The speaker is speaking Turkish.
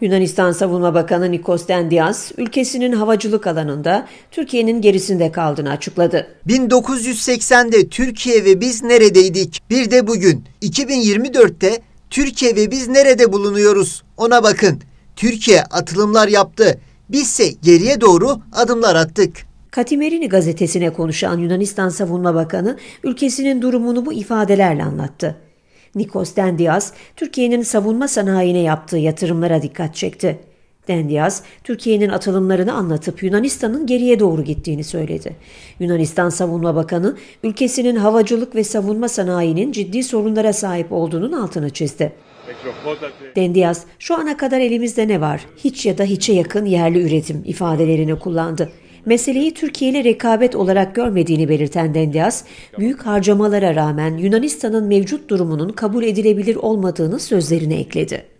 Yunanistan Savunma Bakanı Nikos Dendias, ülkesinin havacılık alanında Türkiye'nin gerisinde kaldığını açıkladı. 1980'de Türkiye ve biz neredeydik? Bir de bugün 2024'te Türkiye ve biz nerede bulunuyoruz? Ona bakın. Türkiye atılımlar yaptı. Bizse geriye doğru adımlar attık. Katimerini gazetesine konuşan Yunanistan Savunma Bakanı ülkesinin durumunu bu ifadelerle anlattı. Nikos Dendias, Türkiye'nin savunma sanayine yaptığı yatırımlara dikkat çekti. Dendias, Türkiye'nin atılımlarını anlatıp Yunanistan'ın geriye doğru gittiğini söyledi. Yunanistan Savunma Bakanı, ülkesinin havacılık ve savunma sanayinin ciddi sorunlara sahip olduğunun altını çizdi. Dendias, şu ana kadar elimizde ne var? Hiç ya da hiçe yakın yerli üretim ifadelerini kullandı meseleyi Türkiye ile rekabet olarak görmediğini belirten Dendias, büyük harcamalara rağmen Yunanistan'ın mevcut durumunun kabul edilebilir olmadığını sözlerine ekledi.